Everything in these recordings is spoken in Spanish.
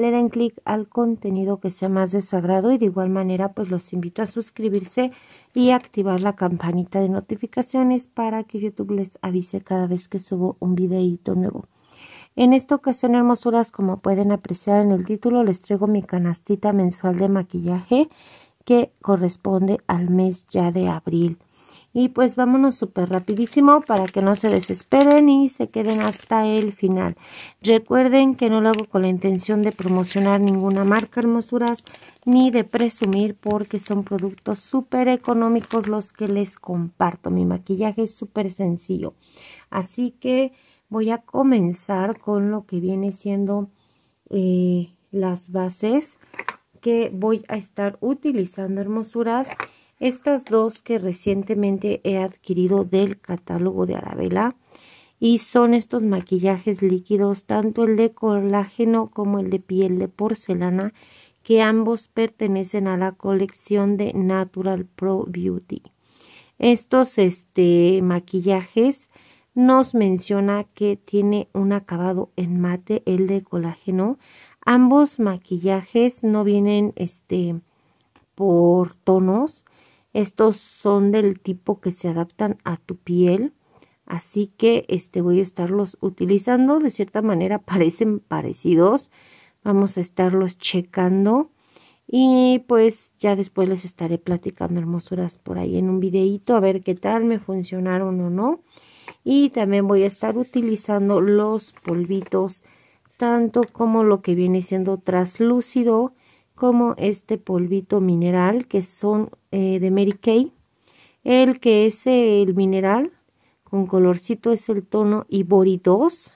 le den clic al contenido que sea más de su agrado y de igual manera pues los invito a suscribirse y activar la campanita de notificaciones para que YouTube les avise cada vez que subo un videíto nuevo. En esta ocasión, hermosuras, como pueden apreciar en el título, les traigo mi canastita mensual de maquillaje que corresponde al mes ya de abril. Y pues vámonos súper rapidísimo para que no se desesperen y se queden hasta el final. Recuerden que no lo hago con la intención de promocionar ninguna marca hermosuras ni de presumir porque son productos súper económicos los que les comparto. Mi maquillaje es súper sencillo. Así que voy a comenzar con lo que viene siendo eh, las bases que voy a estar utilizando hermosuras estas dos que recientemente he adquirido del catálogo de Arabella y son estos maquillajes líquidos, tanto el de colágeno como el de piel de porcelana, que ambos pertenecen a la colección de Natural Pro Beauty. Estos este, maquillajes nos menciona que tiene un acabado en mate, el de colágeno. Ambos maquillajes no vienen este, por tonos, estos son del tipo que se adaptan a tu piel. Así que este voy a estarlos utilizando. De cierta manera parecen parecidos. Vamos a estarlos checando. Y pues ya después les estaré platicando hermosuras por ahí en un videito a ver qué tal me funcionaron o no. Y también voy a estar utilizando los polvitos tanto como lo que viene siendo traslúcido como este polvito mineral que son eh, de Mary Kay. El que es el mineral con colorcito es el tono Ibori 2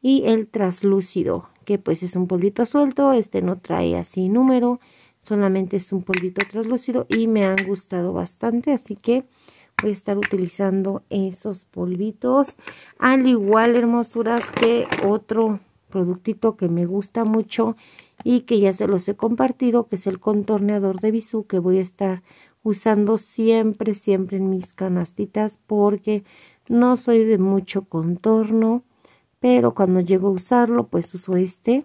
y el traslúcido que pues es un polvito suelto, este no trae así número, solamente es un polvito traslúcido y me han gustado bastante, así que voy a estar utilizando esos polvitos, al igual hermosuras que otro productito que me gusta mucho y que ya se los he compartido, que es el contorneador de bisú que voy a estar usando siempre, siempre en mis canastitas porque no soy de mucho contorno, pero cuando llego a usarlo, pues uso este.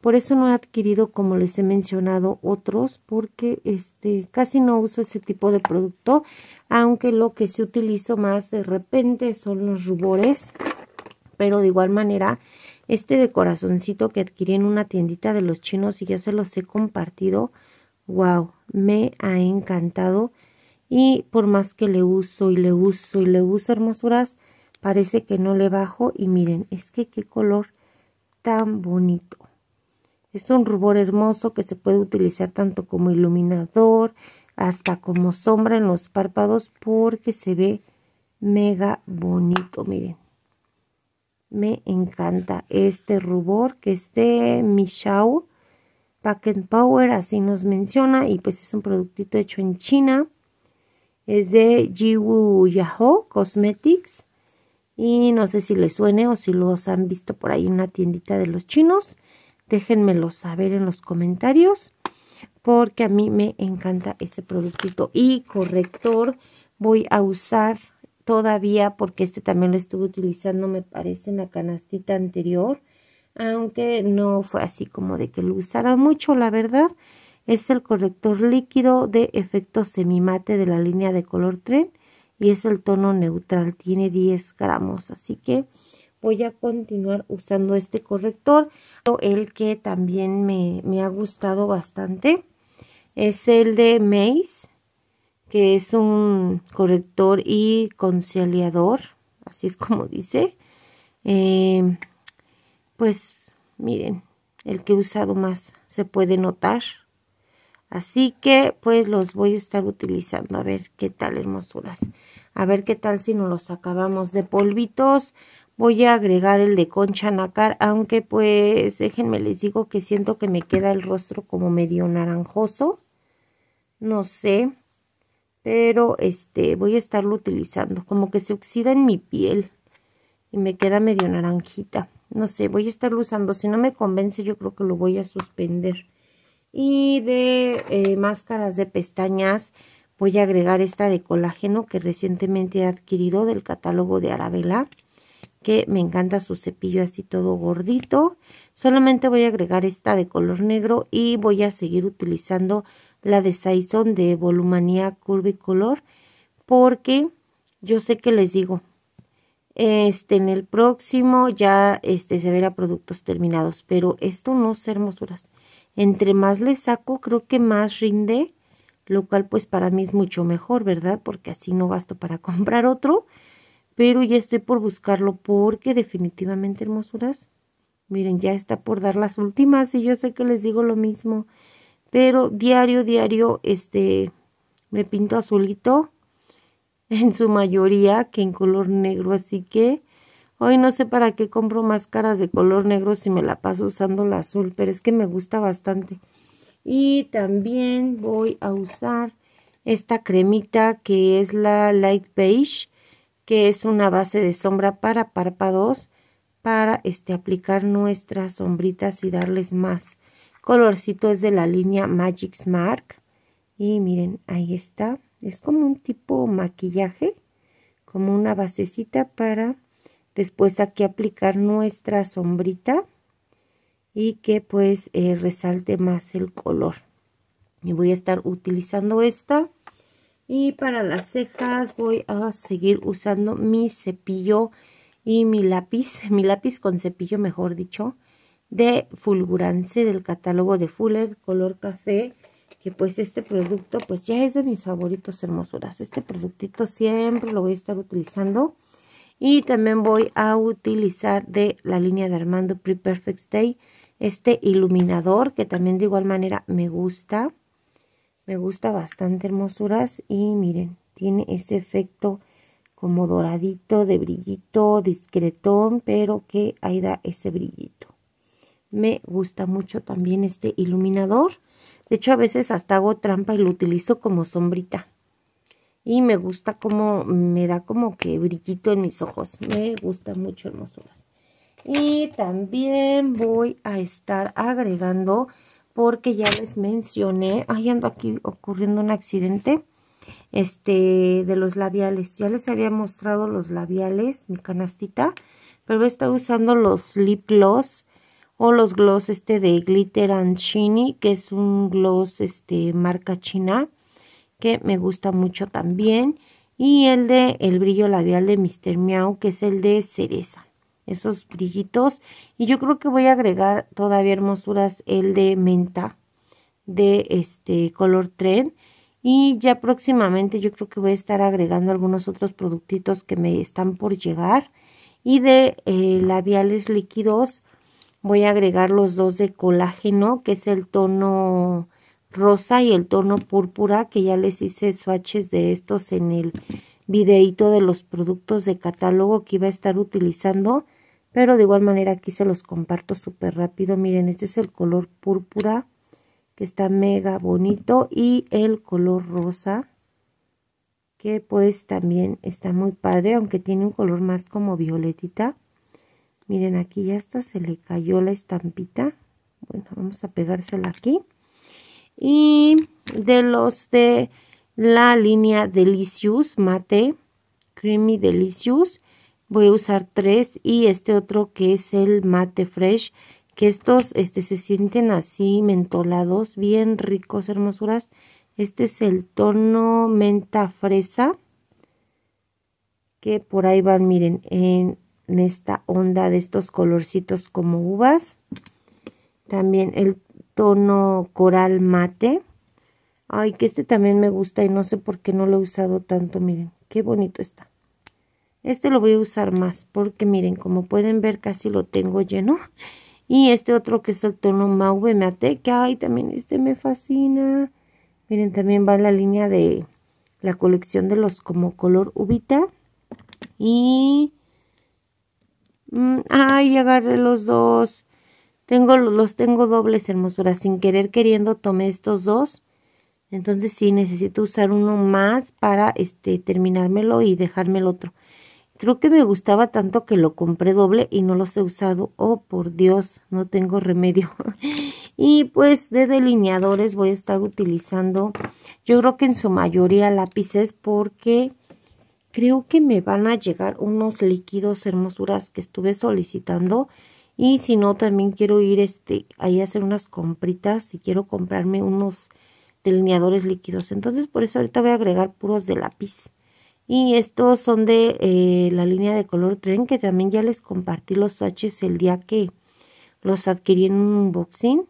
Por eso no he adquirido, como les he mencionado, otros, porque este, casi no uso ese tipo de producto, aunque lo que se utilizo más de repente son los rubores, pero de igual manera este de corazoncito que adquirí en una tiendita de los chinos y ya se los he compartido. ¡Wow! Me ha encantado. Y por más que le uso y le uso y le uso hermosuras, parece que no le bajo. Y miren, es que qué color tan bonito. Es un rubor hermoso que se puede utilizar tanto como iluminador, hasta como sombra en los párpados porque se ve mega bonito, miren. Me encanta este rubor que es de Michao Pack and Power, así nos menciona. Y pues es un productito hecho en China. Es de Jiwu Yahoo Cosmetics. Y no sé si les suene o si los han visto por ahí en una tiendita de los chinos. Déjenmelo saber en los comentarios. Porque a mí me encanta ese productito. Y corrector voy a usar todavía porque este también lo estuve utilizando me parece en la canastita anterior aunque no fue así como de que lo usara mucho la verdad es el corrector líquido de efecto semimate de la línea de color tren y es el tono neutral tiene 10 gramos así que voy a continuar usando este corrector el que también me, me ha gustado bastante es el de Maze que es un corrector y conciliador, así es como dice. Eh, pues miren, el que he usado más se puede notar. Así que pues los voy a estar utilizando a ver qué tal hermosuras. A ver qué tal si no los acabamos de polvitos. Voy a agregar el de concha nácar, aunque pues déjenme les digo que siento que me queda el rostro como medio naranjoso. No sé pero este voy a estarlo utilizando, como que se oxida en mi piel y me queda medio naranjita. No sé, voy a estarlo usando, si no me convence yo creo que lo voy a suspender. Y de eh, máscaras de pestañas voy a agregar esta de colágeno que recientemente he adquirido del catálogo de Arabella que me encanta su cepillo así todo gordito. Solamente voy a agregar esta de color negro y voy a seguir utilizando la de Saison de Volumanía Curvicolor, porque yo sé que les digo, este, en el próximo ya este, se verá productos terminados, pero esto no es hermosuras. Entre más le saco, creo que más rinde, lo cual pues para mí es mucho mejor, ¿verdad? Porque así no gasto para comprar otro, pero ya estoy por buscarlo porque definitivamente hermosuras, miren, ya está por dar las últimas y yo sé que les digo lo mismo pero diario, diario, este, me pinto azulito, en su mayoría, que en color negro, así que hoy no sé para qué compro máscaras de color negro si me la paso usando la azul, pero es que me gusta bastante. Y también voy a usar esta cremita que es la Light Beige, que es una base de sombra para párpados, para este, aplicar nuestras sombritas y darles más colorcito es de la línea Magic Mark. Y miren, ahí está. Es como un tipo maquillaje, como una basecita para después aquí aplicar nuestra sombrita y que pues eh, resalte más el color. Y voy a estar utilizando esta. Y para las cejas voy a seguir usando mi cepillo y mi lápiz, mi lápiz con cepillo mejor dicho, de Fulgurance del catálogo de Fuller color café que pues este producto pues ya es de mis favoritos hermosuras este productito siempre lo voy a estar utilizando y también voy a utilizar de la línea de Armando Pre Perfect Stay este iluminador que también de igual manera me gusta me gusta bastante hermosuras y miren tiene ese efecto como doradito de brillito discretón pero que ahí da ese brillito me gusta mucho también este iluminador. De hecho, a veces hasta hago trampa y lo utilizo como sombrita. Y me gusta como, me da como que brillito en mis ojos. Me gusta mucho, hermosuras. Y también voy a estar agregando, porque ya les mencioné, ay, ando aquí ocurriendo un accidente, este, de los labiales. Ya les había mostrado los labiales, mi canastita, pero voy a estar usando los lip gloss o los gloss este de Glitter and Shiny, que es un gloss este marca china, que me gusta mucho también. Y el de el brillo labial de Mr. Meow, que es el de cereza. Esos brillitos. Y yo creo que voy a agregar todavía hermosuras el de menta de este color tren. Y ya próximamente yo creo que voy a estar agregando algunos otros productitos que me están por llegar. Y de eh, labiales líquidos voy a agregar los dos de colágeno, que es el tono rosa y el tono púrpura, que ya les hice swatches de estos en el videito de los productos de catálogo que iba a estar utilizando. Pero de igual manera aquí se los comparto súper rápido. Miren, este es el color púrpura, que está mega bonito. Y el color rosa, que pues también está muy padre, aunque tiene un color más como violetita miren aquí ya está se le cayó la estampita bueno vamos a pegársela aquí y de los de la línea Delicious Mate Creamy Delicious voy a usar tres y este otro que es el Mate Fresh que estos este, se sienten así mentolados bien ricos hermosuras este es el tono menta fresa que por ahí van miren en en esta onda de estos colorcitos como uvas. También el tono coral mate. Ay, que este también me gusta y no sé por qué no lo he usado tanto. Miren, qué bonito está. Este lo voy a usar más porque miren, como pueden ver casi lo tengo lleno. Y este otro que es el tono mauve mate, que ay, también este me fascina. Miren, también va la línea de la colección de los como color ubita. Y Mm, ay, agarré los dos. Tengo, los tengo dobles, hermosura. Sin querer queriendo tomé estos dos. Entonces sí, necesito usar uno más para este, terminármelo y dejarme el otro. Creo que me gustaba tanto que lo compré doble y no los he usado. Oh, por Dios, no tengo remedio. y pues de delineadores voy a estar utilizando, yo creo que en su mayoría lápices porque creo que me van a llegar unos líquidos hermosuras que estuve solicitando y si no también quiero ir este ahí a hacer unas compritas y quiero comprarme unos delineadores líquidos entonces por eso ahorita voy a agregar puros de lápiz y estos son de eh, la línea de color tren que también ya les compartí los swatches el día que los adquirí en un unboxing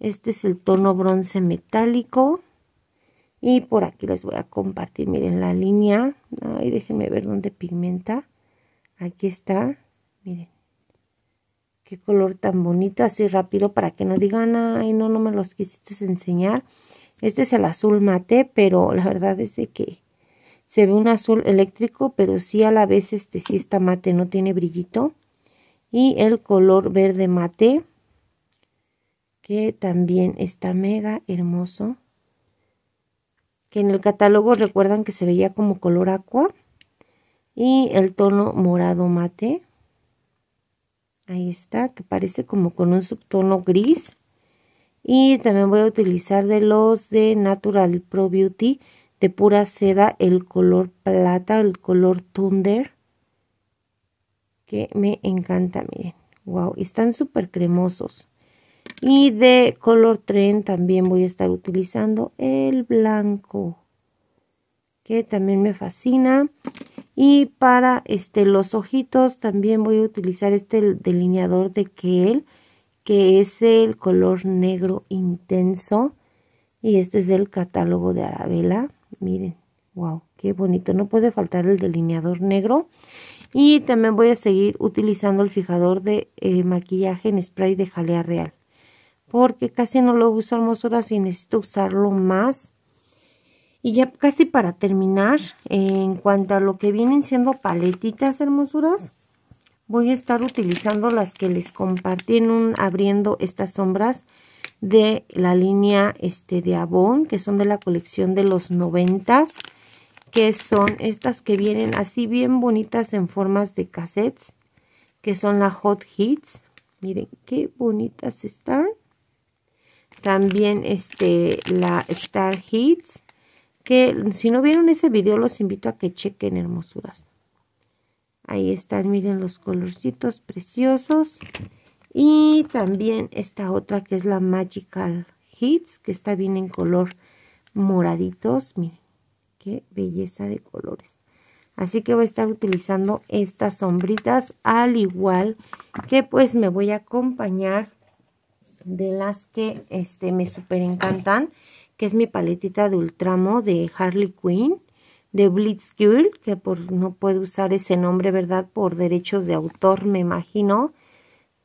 este es el tono bronce metálico y por aquí les voy a compartir, miren la línea. Ay, déjenme ver dónde pigmenta. Aquí está, miren. Qué color tan bonito, así rápido para que no digan, ay, no, no me los quisiste enseñar. Este es el azul mate, pero la verdad es que se ve un azul eléctrico, pero sí a la vez este sí está mate, no tiene brillito. Y el color verde mate, que también está mega hermoso que en el catálogo recuerdan que se veía como color aqua y el tono morado mate. Ahí está, que parece como con un subtono gris. Y también voy a utilizar de los de Natural Pro Beauty de pura seda el color plata, el color Thunder, que me encanta, miren. Wow, están súper cremosos. Y de color tren también voy a estar utilizando el blanco, que también me fascina. Y para este, los ojitos también voy a utilizar este delineador de Kale, que es el color negro intenso. Y este es del catálogo de Arabella. Miren, wow, qué bonito. No puede faltar el delineador negro. Y también voy a seguir utilizando el fijador de eh, maquillaje en spray de jalea real porque casi no lo uso hermosura, y necesito usarlo más. Y ya casi para terminar, en cuanto a lo que vienen siendo paletitas hermosuras, voy a estar utilizando las que les compartí en un, abriendo estas sombras de la línea este, de Avon, que son de la colección de los noventas, que son estas que vienen así bien bonitas en formas de cassettes, que son las Hot Hits. Miren qué bonitas están. También este, la Star Hits. Que si no vieron ese video, los invito a que chequen hermosuras. Ahí están, miren los colorcitos preciosos. Y también esta otra que es la Magical Hits, que está bien en color moraditos. Miren, qué belleza de colores. Así que voy a estar utilizando estas sombritas al igual que pues me voy a acompañar de las que este, me super encantan, que es mi paletita de Ultramo de Harley Quinn, de Blitzkrieg, que por, no puedo usar ese nombre, ¿verdad? Por derechos de autor, me imagino,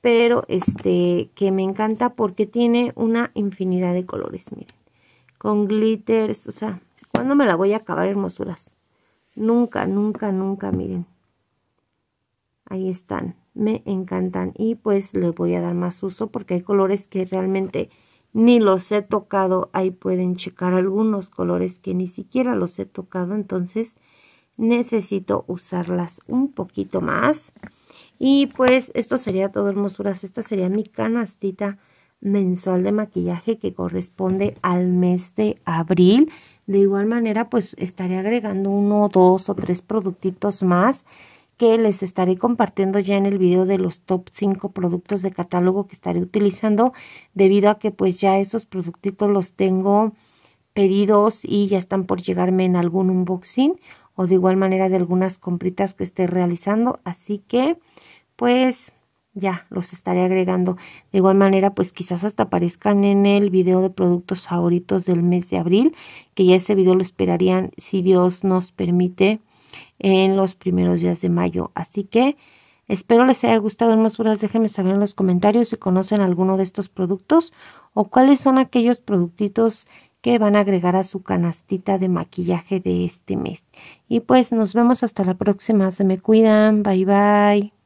pero este, que me encanta porque tiene una infinidad de colores, miren, con glitters, o sea, ¿cuándo me la voy a acabar, hermosuras? Nunca, nunca, nunca, miren. Ahí están me encantan y pues le voy a dar más uso porque hay colores que realmente ni los he tocado. Ahí pueden checar algunos colores que ni siquiera los he tocado, entonces necesito usarlas un poquito más. Y pues esto sería todo, hermosuras. Esta sería mi canastita mensual de maquillaje que corresponde al mes de abril. De igual manera, pues estaré agregando uno, dos o tres productitos más que les estaré compartiendo ya en el video de los top 5 productos de catálogo que estaré utilizando debido a que pues ya esos productitos los tengo pedidos y ya están por llegarme en algún unboxing o de igual manera de algunas compritas que esté realizando así que pues ya los estaré agregando de igual manera pues quizás hasta aparezcan en el video de productos favoritos del mes de abril que ya ese video lo esperarían si Dios nos permite en los primeros días de mayo. Así que espero les haya gustado, horas Déjenme saber en los comentarios si conocen alguno de estos productos o cuáles son aquellos productitos que van a agregar a su canastita de maquillaje de este mes. Y pues nos vemos hasta la próxima. Se me cuidan. Bye bye.